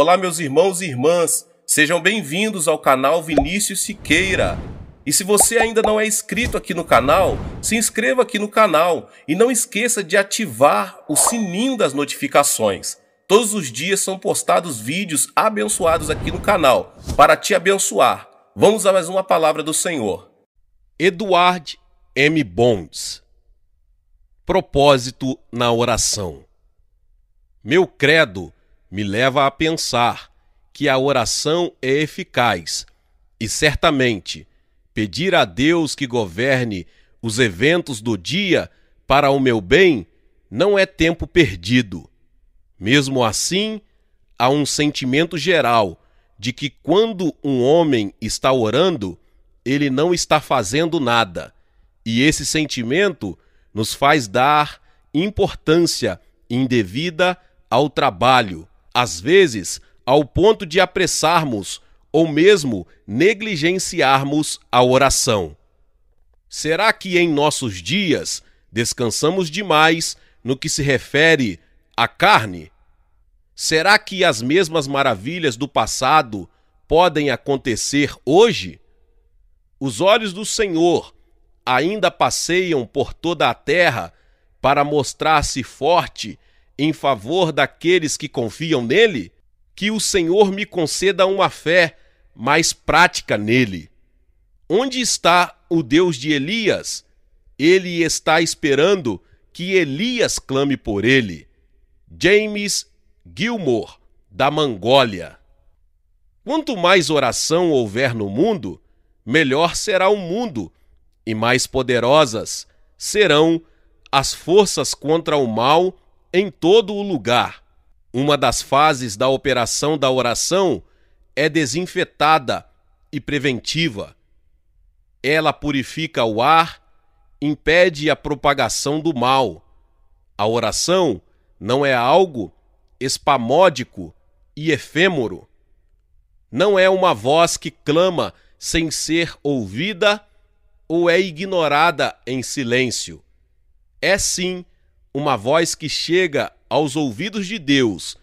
Olá, meus irmãos e irmãs, sejam bem-vindos ao canal Vinícius Siqueira. E se você ainda não é inscrito aqui no canal, se inscreva aqui no canal e não esqueça de ativar o sininho das notificações. Todos os dias são postados vídeos abençoados aqui no canal, para te abençoar. Vamos a mais uma palavra do Senhor. Eduard M. Bonds Propósito na oração Meu credo me leva a pensar que a oração é eficaz e certamente pedir a Deus que governe os eventos do dia para o meu bem não é tempo perdido. Mesmo assim, há um sentimento geral de que quando um homem está orando, ele não está fazendo nada, e esse sentimento nos faz dar importância indevida ao trabalho às vezes ao ponto de apressarmos ou mesmo negligenciarmos a oração. Será que em nossos dias descansamos demais no que se refere à carne? Será que as mesmas maravilhas do passado podem acontecer hoje? Os olhos do Senhor ainda passeiam por toda a terra para mostrar-se forte em favor daqueles que confiam nele, que o Senhor me conceda uma fé mais prática nele. Onde está o Deus de Elias? Ele está esperando que Elias clame por ele. James Gilmore, da Mangólia. Quanto mais oração houver no mundo, melhor será o mundo, e mais poderosas serão as forças contra o mal em todo o lugar. Uma das fases da operação da oração é desinfetada e preventiva. Ela purifica o ar, impede a propagação do mal. A oração não é algo espamódico e efêmero. Não é uma voz que clama sem ser ouvida ou é ignorada em silêncio. É sim uma voz que chega aos ouvidos de Deus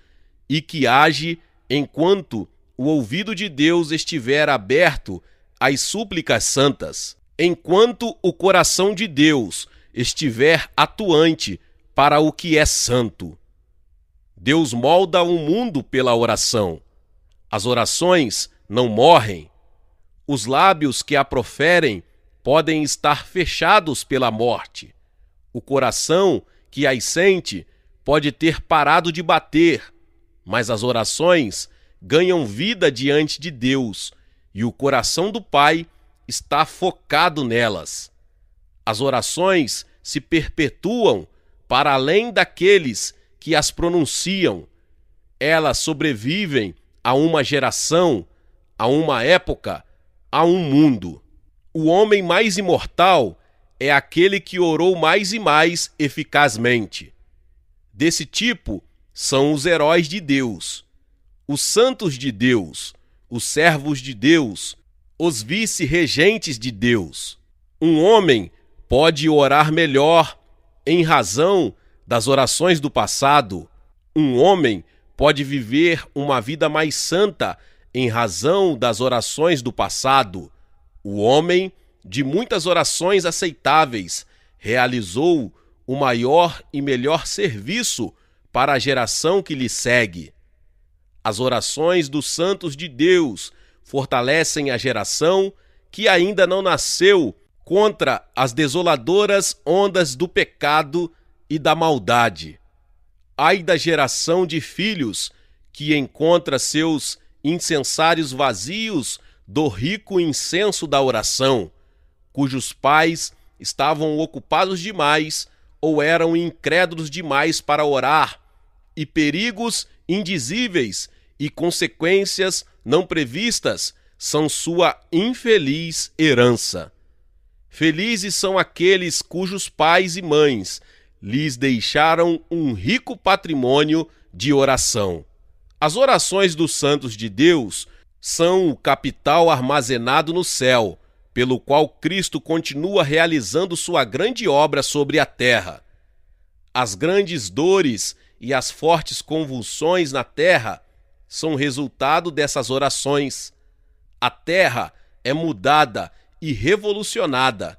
e que age enquanto o ouvido de Deus estiver aberto às súplicas santas, enquanto o coração de Deus estiver atuante para o que é santo. Deus molda o mundo pela oração. As orações não morrem. Os lábios que a proferem podem estar fechados pela morte. O coração que as sente pode ter parado de bater, mas as orações ganham vida diante de Deus e o coração do Pai está focado nelas. As orações se perpetuam para além daqueles que as pronunciam. Elas sobrevivem a uma geração, a uma época, a um mundo. O homem mais imortal é aquele que orou mais e mais eficazmente. Desse tipo são os heróis de Deus, os santos de Deus, os servos de Deus, os vice-regentes de Deus. Um homem pode orar melhor em razão das orações do passado. Um homem pode viver uma vida mais santa em razão das orações do passado. O homem de muitas orações aceitáveis, realizou o maior e melhor serviço para a geração que lhe segue. As orações dos santos de Deus fortalecem a geração que ainda não nasceu contra as desoladoras ondas do pecado e da maldade. Ai da geração de filhos que encontra seus incensários vazios do rico incenso da oração cujos pais estavam ocupados demais ou eram incrédulos demais para orar, e perigos indizíveis e consequências não previstas são sua infeliz herança. Felizes são aqueles cujos pais e mães lhes deixaram um rico patrimônio de oração. As orações dos santos de Deus são o capital armazenado no céu, pelo qual Cristo continua realizando sua grande obra sobre a terra. As grandes dores e as fortes convulsões na terra são resultado dessas orações. A terra é mudada e revolucionada.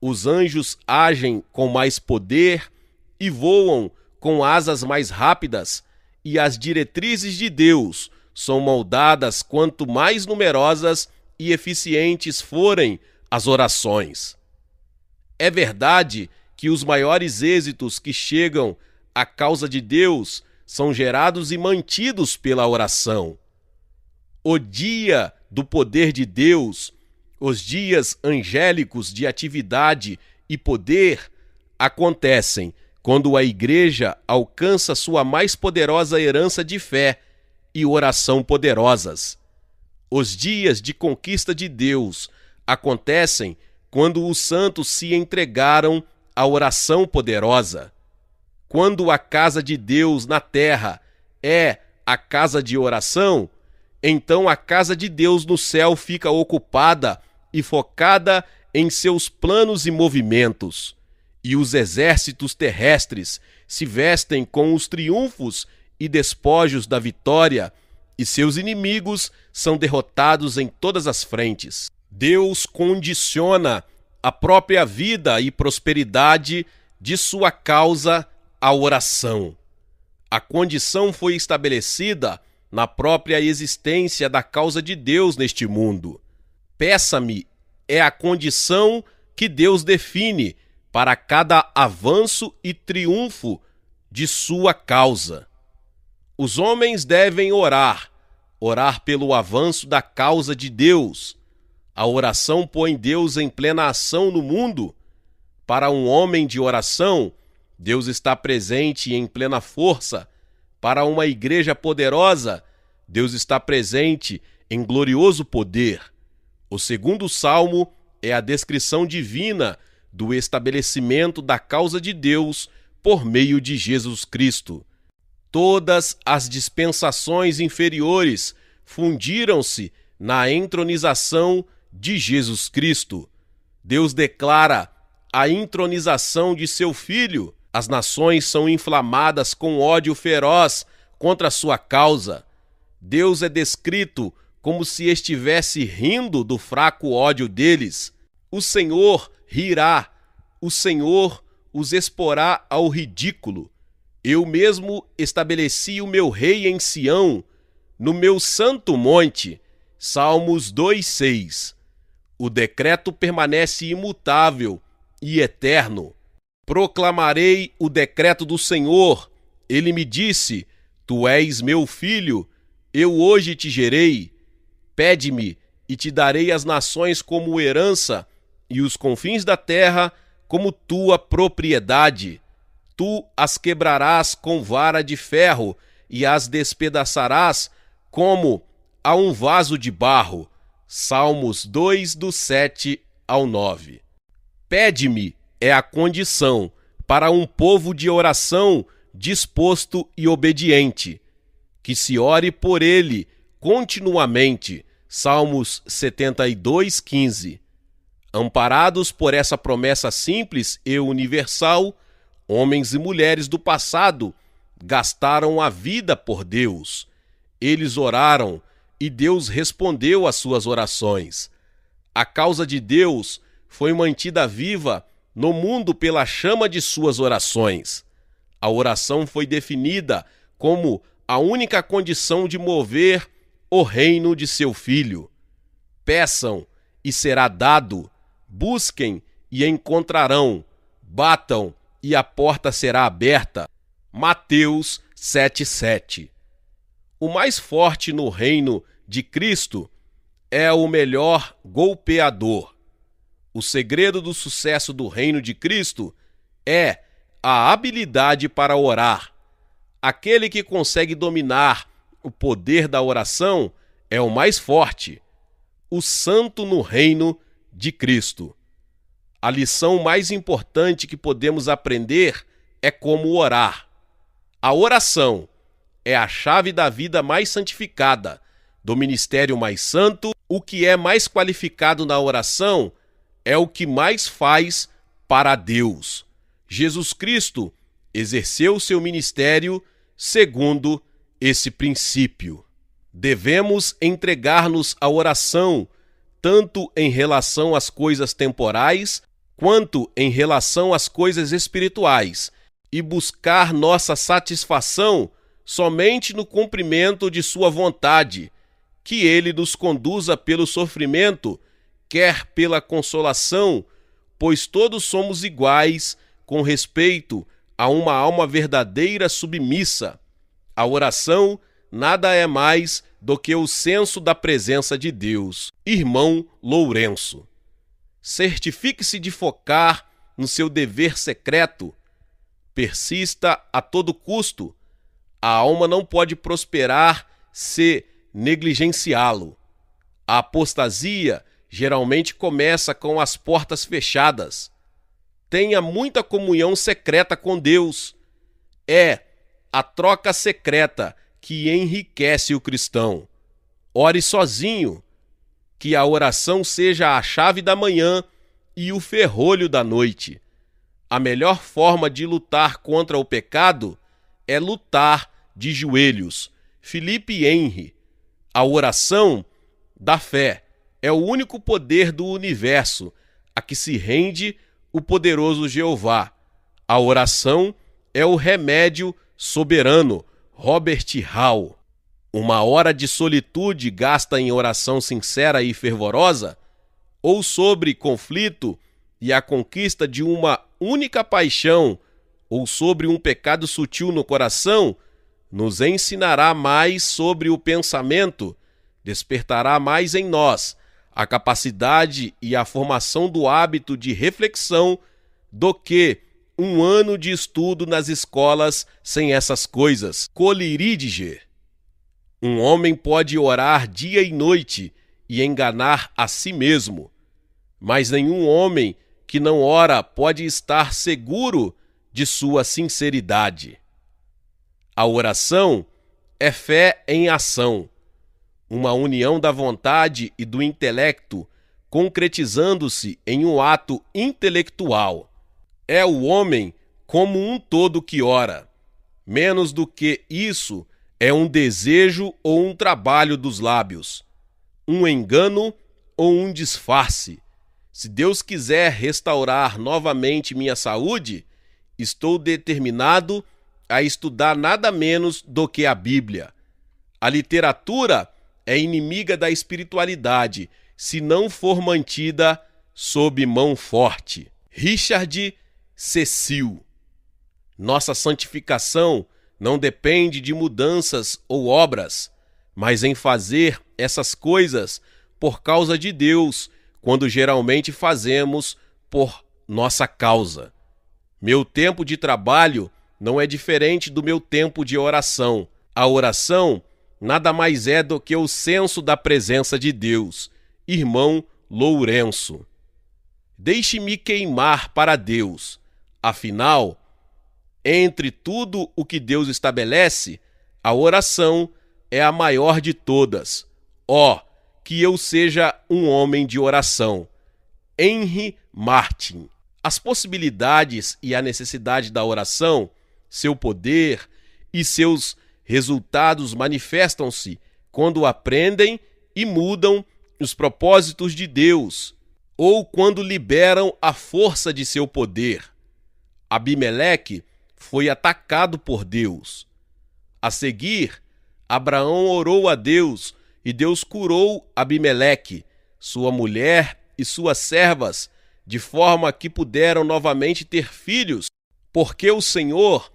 Os anjos agem com mais poder e voam com asas mais rápidas, e as diretrizes de Deus são moldadas quanto mais numerosas e eficientes forem as orações. É verdade que os maiores êxitos que chegam à causa de Deus são gerados e mantidos pela oração. O dia do poder de Deus, os dias angélicos de atividade e poder acontecem quando a igreja alcança sua mais poderosa herança de fé e oração poderosas. Os dias de conquista de Deus acontecem quando os santos se entregaram à oração poderosa. Quando a casa de Deus na terra é a casa de oração, então a casa de Deus no céu fica ocupada e focada em seus planos e movimentos. E os exércitos terrestres se vestem com os triunfos e despojos da vitória e seus inimigos são derrotados em todas as frentes. Deus condiciona a própria vida e prosperidade de sua causa à oração. A condição foi estabelecida na própria existência da causa de Deus neste mundo. Peça-me é a condição que Deus define para cada avanço e triunfo de sua causa. Os homens devem orar, orar pelo avanço da causa de Deus. A oração põe Deus em plena ação no mundo. Para um homem de oração, Deus está presente em plena força. Para uma igreja poderosa, Deus está presente em glorioso poder. O segundo salmo é a descrição divina do estabelecimento da causa de Deus por meio de Jesus Cristo. Todas as dispensações inferiores fundiram-se na entronização de Jesus Cristo. Deus declara a entronização de seu filho. As nações são inflamadas com ódio feroz contra sua causa. Deus é descrito como se estivesse rindo do fraco ódio deles. O Senhor rirá, o Senhor os exporá ao ridículo. Eu mesmo estabeleci o meu rei em Sião, no meu santo monte. Salmos 2:6. O decreto permanece imutável e eterno. Proclamarei o decreto do Senhor. Ele me disse: Tu és meu filho, eu hoje te gerei. Pede-me e te darei as nações como herança e os confins da terra como tua propriedade tu as quebrarás com vara de ferro e as despedaçarás como a um vaso de barro. Salmos 2, do 7 ao 9. Pede-me é a condição para um povo de oração disposto e obediente, que se ore por ele continuamente. Salmos 72, 15. Amparados por essa promessa simples e universal, Homens e mulheres do passado gastaram a vida por Deus. Eles oraram e Deus respondeu às suas orações. A causa de Deus foi mantida viva no mundo pela chama de suas orações. A oração foi definida como a única condição de mover o reino de seu filho. Peçam e será dado, busquem e encontrarão, batam e a porta será aberta. Mateus 7:7. O mais forte no reino de Cristo é o melhor golpeador. O segredo do sucesso do reino de Cristo é a habilidade para orar. Aquele que consegue dominar o poder da oração é o mais forte, o santo no reino de Cristo. A lição mais importante que podemos aprender é como orar. A oração é a chave da vida mais santificada, do ministério mais santo. O que é mais qualificado na oração é o que mais faz para Deus. Jesus Cristo exerceu seu ministério segundo esse princípio. Devemos entregar-nos à oração, tanto em relação às coisas temporais quanto em relação às coisas espirituais, e buscar nossa satisfação somente no cumprimento de Sua vontade, que Ele nos conduza pelo sofrimento, quer pela consolação, pois todos somos iguais com respeito a uma alma verdadeira submissa. A oração nada é mais do que o senso da presença de Deus. Irmão Lourenço certifique-se de focar no seu dever secreto. Persista a todo custo. A alma não pode prosperar se negligenciá-lo. A apostasia geralmente começa com as portas fechadas. Tenha muita comunhão secreta com Deus. É a troca secreta que enriquece o cristão. Ore sozinho que a oração seja a chave da manhã e o ferrolho da noite. A melhor forma de lutar contra o pecado é lutar de joelhos. Felipe Henry. A oração da fé é o único poder do universo a que se rende o poderoso Jeová. A oração é o remédio soberano. Robert Hall uma hora de solitude gasta em oração sincera e fervorosa, ou sobre conflito e a conquista de uma única paixão, ou sobre um pecado sutil no coração, nos ensinará mais sobre o pensamento, despertará mais em nós a capacidade e a formação do hábito de reflexão do que um ano de estudo nas escolas sem essas coisas. Colirídige. Um homem pode orar dia e noite e enganar a si mesmo, mas nenhum homem que não ora pode estar seguro de sua sinceridade. A oração é fé em ação, uma união da vontade e do intelecto concretizando-se em um ato intelectual. É o homem como um todo que ora. Menos do que isso, é um desejo ou um trabalho dos lábios, um engano ou um disfarce. Se Deus quiser restaurar novamente minha saúde, estou determinado a estudar nada menos do que a Bíblia. A literatura é inimiga da espiritualidade se não for mantida sob mão forte. Richard Cecil. Nossa santificação não depende de mudanças ou obras, mas em fazer essas coisas por causa de Deus, quando geralmente fazemos por nossa causa. Meu tempo de trabalho não é diferente do meu tempo de oração. A oração nada mais é do que o senso da presença de Deus. Irmão Lourenço. Deixe-me queimar para Deus. Afinal, entre tudo o que Deus estabelece, a oração é a maior de todas. Ó, oh, que eu seja um homem de oração. Henry Martin. As possibilidades e a necessidade da oração, seu poder e seus resultados manifestam-se quando aprendem e mudam os propósitos de Deus, ou quando liberam a força de seu poder. Abimeleque foi atacado por Deus. A seguir, Abraão orou a Deus e Deus curou Abimeleque, sua mulher e suas servas, de forma que puderam novamente ter filhos, porque o Senhor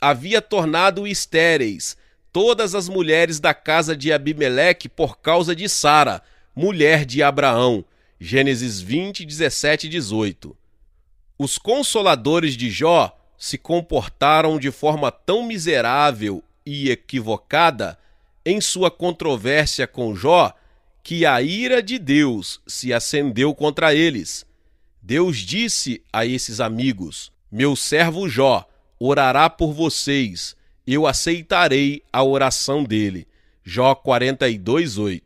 havia tornado estéreis todas as mulheres da casa de Abimeleque por causa de Sara, mulher de Abraão. Gênesis 20, 17 e 18. Os consoladores de Jó se comportaram de forma tão miserável e equivocada em sua controvérsia com Jó que a ira de Deus se acendeu contra eles. Deus disse a esses amigos: Meu servo Jó orará por vocês, eu aceitarei a oração dele. Jó 42:8.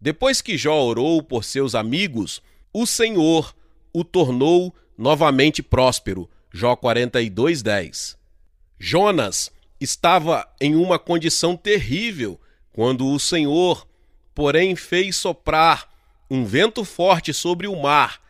Depois que Jó orou por seus amigos, o Senhor o tornou novamente próspero Jó 42:10. Jonas estava em uma condição terrível quando o Senhor, porém, fez soprar um vento forte sobre o mar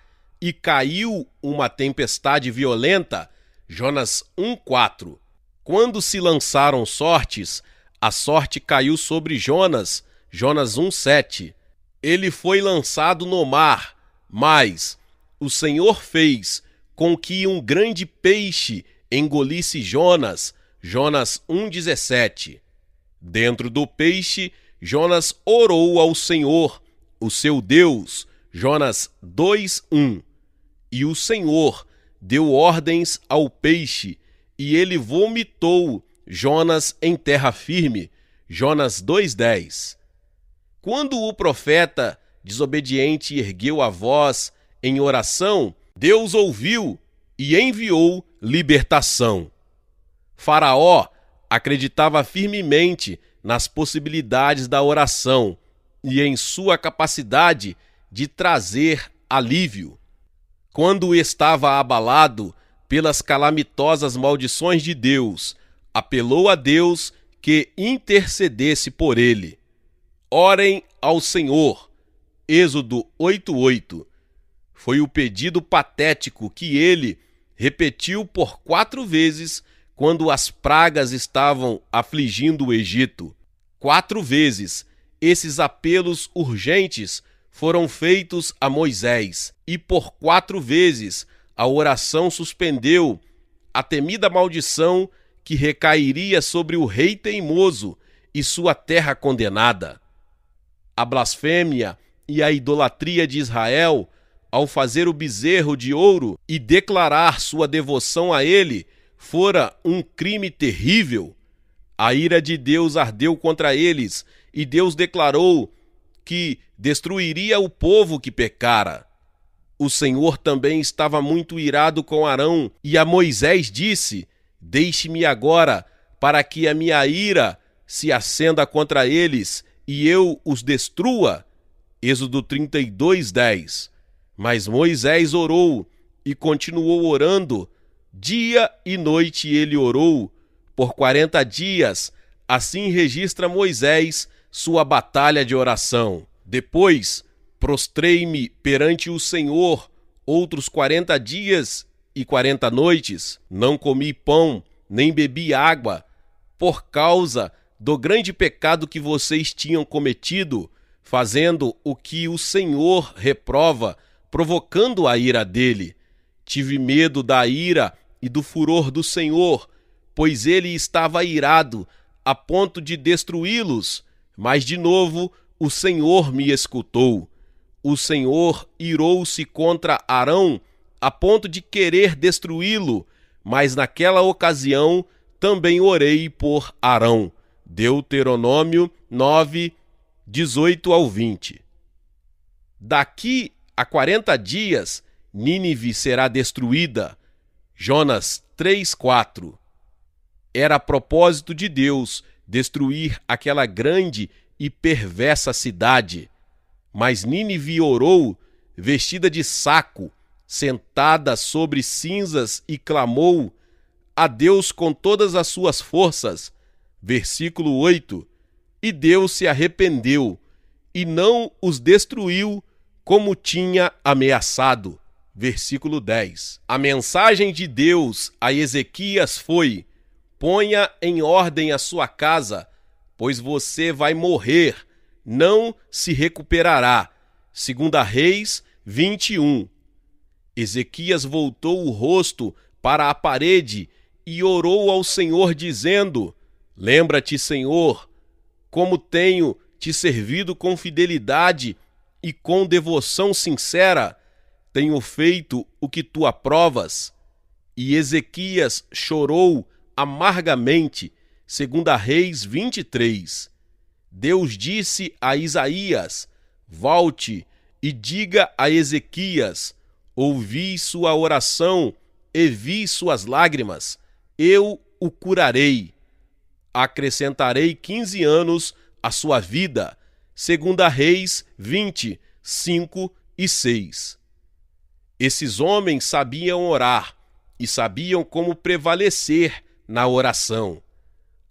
e caiu uma tempestade violenta. Jonas 1:4. Quando se lançaram sortes, a sorte caiu sobre Jonas. Jonas 1:7. Ele foi lançado no mar, mas o Senhor fez com que um grande peixe engolisse Jonas, Jonas 1,17. Dentro do peixe, Jonas orou ao Senhor, o seu Deus, Jonas 2,1. E o Senhor deu ordens ao peixe, e ele vomitou Jonas em terra firme, Jonas 2,10. Quando o profeta desobediente ergueu a voz em oração, Deus ouviu e enviou libertação. Faraó acreditava firmemente nas possibilidades da oração e em sua capacidade de trazer alívio. Quando estava abalado pelas calamitosas maldições de Deus, apelou a Deus que intercedesse por ele. Orem ao Senhor. Êxodo 8:8 foi o pedido patético que ele repetiu por quatro vezes quando as pragas estavam afligindo o Egito. Quatro vezes esses apelos urgentes foram feitos a Moisés, e por quatro vezes a oração suspendeu a temida maldição que recairia sobre o rei teimoso e sua terra condenada. A blasfêmia e a idolatria de Israel ao fazer o bezerro de ouro e declarar sua devoção a ele, fora um crime terrível, a ira de Deus ardeu contra eles, e Deus declarou que destruiria o povo que pecara. O Senhor também estava muito irado com Arão, e a Moisés disse: Deixe-me agora, para que a minha ira se acenda contra eles e eu os destrua. Êxodo 32, 10. Mas Moisés orou e continuou orando. Dia e noite ele orou por quarenta dias. Assim registra Moisés sua batalha de oração. Depois, prostrei-me perante o Senhor outros quarenta dias e quarenta noites. Não comi pão, nem bebi água, por causa do grande pecado que vocês tinham cometido, fazendo o que o Senhor reprova provocando a ira dele. Tive medo da ira e do furor do Senhor, pois ele estava irado, a ponto de destruí-los. Mas de novo o Senhor me escutou. O Senhor irou-se contra Arão, a ponto de querer destruí-lo, mas naquela ocasião também orei por Arão. Deuteronômio 9, 18 ao 20. Daqui Há 40 dias Nínive será destruída. Jonas 3:4. Era propósito de Deus destruir aquela grande e perversa cidade. Mas Nínive orou, vestida de saco, sentada sobre cinzas e clamou a Deus com todas as suas forças. Versículo 8. E Deus se arrependeu e não os destruiu como tinha ameaçado. Versículo 10. A mensagem de Deus a Ezequias foi: Ponha em ordem a sua casa, pois você vai morrer, não se recuperará. Segunda Reis 21. Ezequias voltou o rosto para a parede e orou ao Senhor dizendo: Lembra-te, Senhor, como tenho te servido com fidelidade e com devoção sincera tenho feito o que tu aprovas. E Ezequias chorou amargamente, segundo a Reis 23. Deus disse a Isaías: Volte e diga a Ezequias: Ouvi sua oração e vi suas lágrimas, eu o curarei. Acrescentarei quinze anos à sua vida Segunda Reis 20, 5 e 6. Esses homens sabiam orar e sabiam como prevalecer na oração.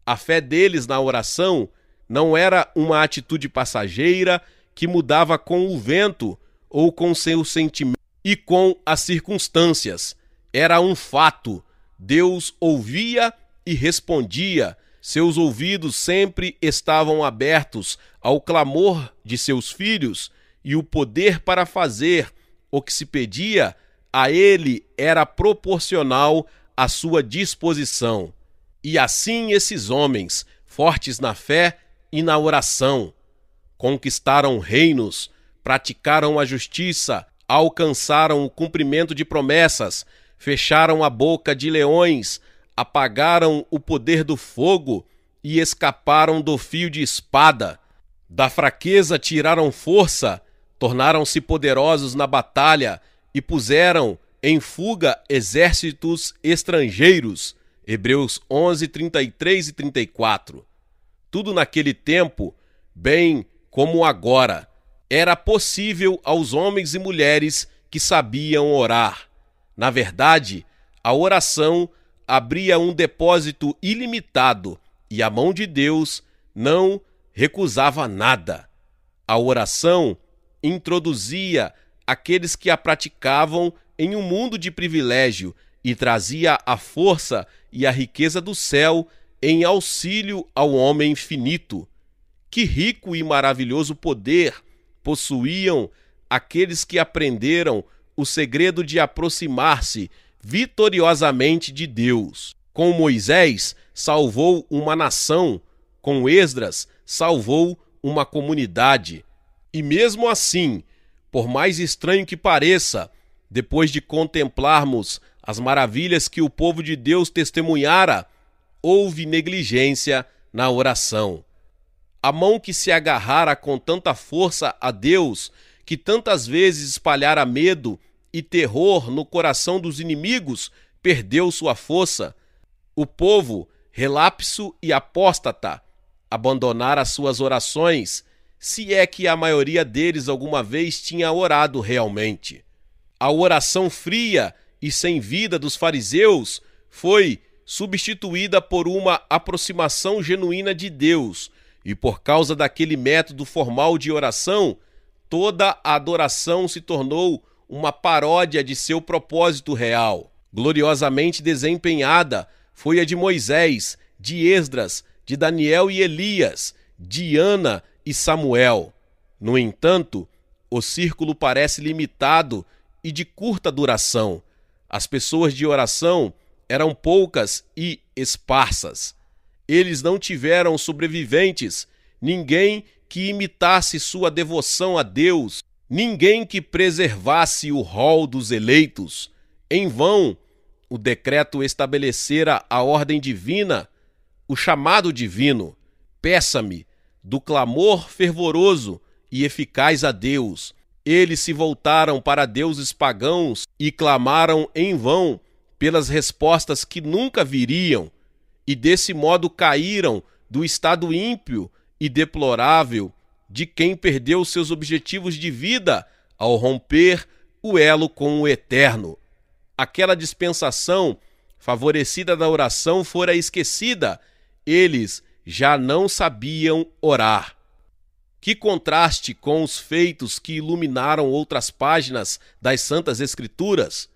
A fé deles na oração não era uma atitude passageira que mudava com o vento ou com seu sentimento e com as circunstâncias. Era um fato. Deus ouvia e respondia seus ouvidos sempre estavam abertos ao clamor de seus filhos e o poder para fazer o que se pedia a ele era proporcional à sua disposição. E assim esses homens, fortes na fé e na oração, conquistaram reinos, praticaram a justiça, alcançaram o cumprimento de promessas, fecharam a boca de leões, apagaram o poder do fogo e escaparam do fio de espada. Da fraqueza tiraram força, tornaram-se poderosos na batalha e puseram em fuga exércitos estrangeiros. Hebreus 11, 33 e 34. Tudo naquele tempo, bem como agora, era possível aos homens e mulheres que sabiam orar. Na verdade, a oração abria um depósito ilimitado e a mão de Deus não recusava nada. A oração introduzia aqueles que a praticavam em um mundo de privilégio e trazia a força e a riqueza do céu em auxílio ao homem finito. Que rico e maravilhoso poder possuíam aqueles que aprenderam o segredo de aproximar-se vitoriosamente de Deus. Com Moisés, salvou uma nação, com Esdras, salvou uma comunidade. E mesmo assim, por mais estranho que pareça, depois de contemplarmos as maravilhas que o povo de Deus testemunhara, houve negligência na oração. A mão que se agarrara com tanta força a Deus, que tantas vezes espalhara medo e terror no coração dos inimigos perdeu sua força. O povo, relapso e apóstata, abandonara suas orações, se é que a maioria deles alguma vez tinha orado realmente. A oração fria e sem vida dos fariseus foi substituída por uma aproximação genuína de Deus, e por causa daquele método formal de oração, toda a adoração se tornou uma paródia de seu propósito real. Gloriosamente desempenhada foi a de Moisés, de Esdras, de Daniel e Elias, de Ana e Samuel. No entanto, o círculo parece limitado e de curta duração. As pessoas de oração eram poucas e esparsas. Eles não tiveram sobreviventes, ninguém que imitasse sua devoção a Deus Ninguém que preservasse o rol dos eleitos. Em vão, o decreto estabelecera a ordem divina, o chamado divino, peça-me, do clamor fervoroso e eficaz a Deus. Eles se voltaram para deuses pagãos e clamaram em vão pelas respostas que nunca viriam, e desse modo caíram do estado ímpio e deplorável de quem perdeu seus objetivos de vida ao romper o elo com o eterno. Aquela dispensação favorecida da oração fora esquecida, eles já não sabiam orar. Que contraste com os feitos que iluminaram outras páginas das Santas Escrituras!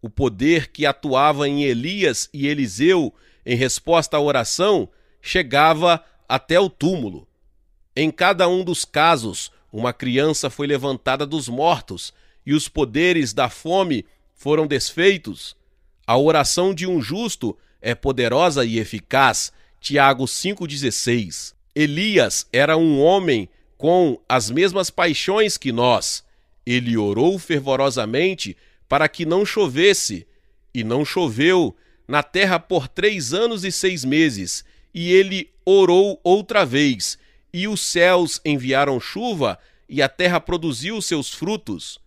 O poder que atuava em Elias e Eliseu em resposta à oração chegava até o túmulo. Em cada um dos casos, uma criança foi levantada dos mortos e os poderes da fome foram desfeitos. A oração de um justo é poderosa e eficaz. Tiago 5,16. Elias era um homem com as mesmas paixões que nós. Ele orou fervorosamente para que não chovesse, e não choveu na terra por três anos e seis meses, e ele orou outra vez, e os céus enviaram chuva, e a terra produziu seus frutos.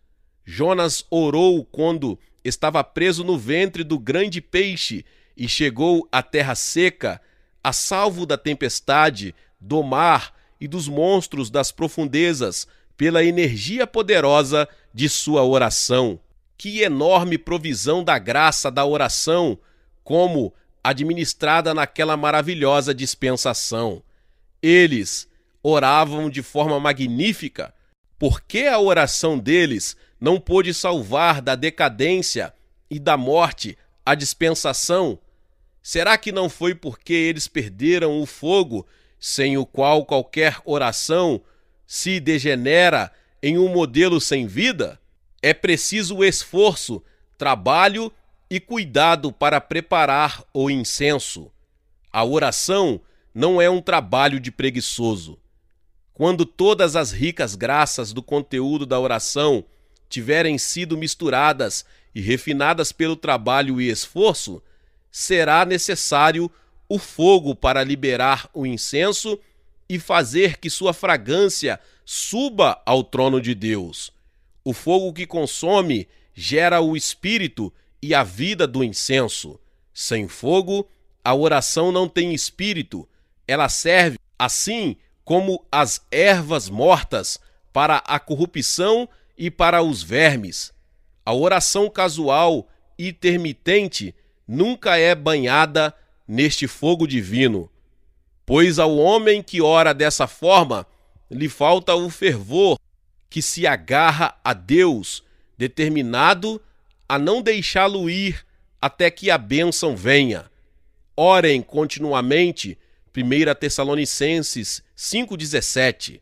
Jonas orou quando estava preso no ventre do grande peixe, e chegou à terra seca, a salvo da tempestade, do mar e dos monstros das profundezas, pela energia poderosa de sua oração. Que enorme provisão da graça da oração, como administrada naquela maravilhosa dispensação. Eles, oravam de forma magnífica, por que a oração deles não pôde salvar da decadência e da morte a dispensação? Será que não foi porque eles perderam o fogo, sem o qual qualquer oração se degenera em um modelo sem vida? É preciso esforço, trabalho e cuidado para preparar o incenso. A oração não é um trabalho de preguiçoso. Quando todas as ricas graças do conteúdo da oração tiverem sido misturadas e refinadas pelo trabalho e esforço, será necessário o fogo para liberar o incenso e fazer que sua fragrância suba ao trono de Deus. O fogo que consome gera o espírito e a vida do incenso. Sem fogo, a oração não tem espírito. Ela serve, assim, como as ervas mortas para a corrupção e para os vermes. A oração casual e intermitente nunca é banhada neste fogo divino, pois ao homem que ora dessa forma lhe falta o fervor que se agarra a Deus, determinado a não deixá-lo ir até que a bênção venha. Orem continuamente 1 Tessalonicenses 5,17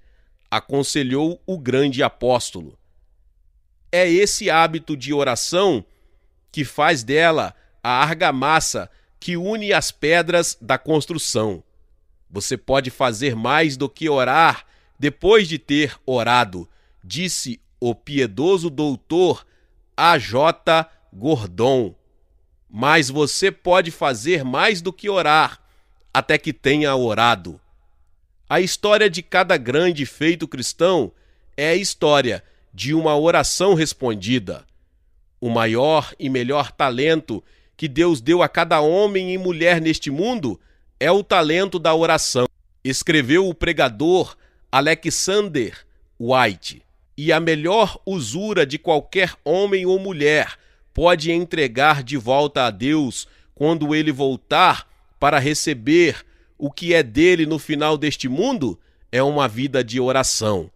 aconselhou o grande apóstolo. É esse hábito de oração que faz dela a argamassa que une as pedras da construção. Você pode fazer mais do que orar depois de ter orado, disse o piedoso doutor A.J. Gordon. Mas você pode fazer mais do que orar até que tenha orado. A história de cada grande feito cristão é a história de uma oração respondida. O maior e melhor talento que Deus deu a cada homem e mulher neste mundo é o talento da oração, escreveu o pregador Alexander White. E a melhor usura de qualquer homem ou mulher pode entregar de volta a Deus quando ele voltar para receber o que é dele no final deste mundo é uma vida de oração.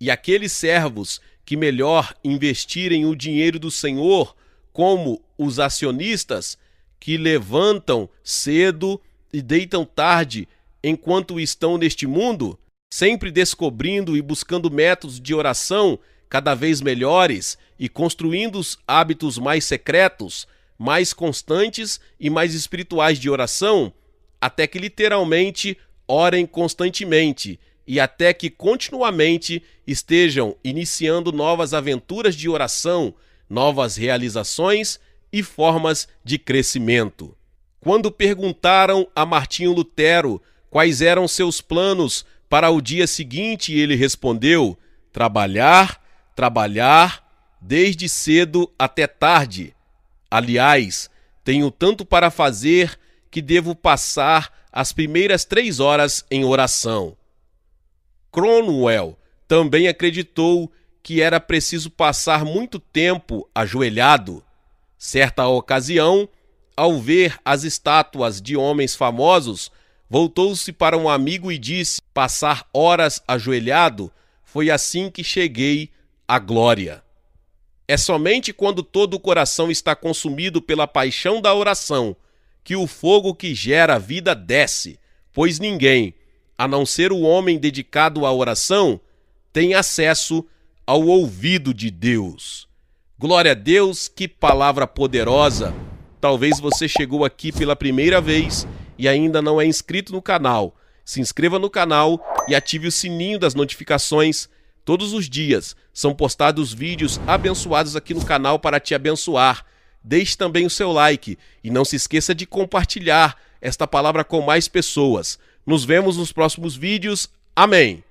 E aqueles servos que melhor investirem o dinheiro do Senhor, como os acionistas que levantam cedo e deitam tarde enquanto estão neste mundo, sempre descobrindo e buscando métodos de oração cada vez melhores e construindo os hábitos mais secretos, mais constantes e mais espirituais de oração, até que literalmente orem constantemente e até que continuamente estejam iniciando novas aventuras de oração, novas realizações e formas de crescimento. Quando perguntaram a Martinho Lutero quais eram seus planos para o dia seguinte, ele respondeu: trabalhar, trabalhar, desde cedo até tarde, Aliás, tenho tanto para fazer que devo passar as primeiras três horas em oração. Cromwell também acreditou que era preciso passar muito tempo ajoelhado. Certa ocasião, ao ver as estátuas de homens famosos, voltou-se para um amigo e disse: Passar horas ajoelhado foi assim que cheguei à glória. É somente quando todo o coração está consumido pela paixão da oração que o fogo que gera a vida desce, pois ninguém, a não ser o homem dedicado à oração, tem acesso ao ouvido de Deus. Glória a Deus, que palavra poderosa! Talvez você chegou aqui pela primeira vez e ainda não é inscrito no canal. Se inscreva no canal e ative o sininho das notificações Todos os dias são postados vídeos abençoados aqui no canal para te abençoar. Deixe também o seu like e não se esqueça de compartilhar esta palavra com mais pessoas. Nos vemos nos próximos vídeos. Amém.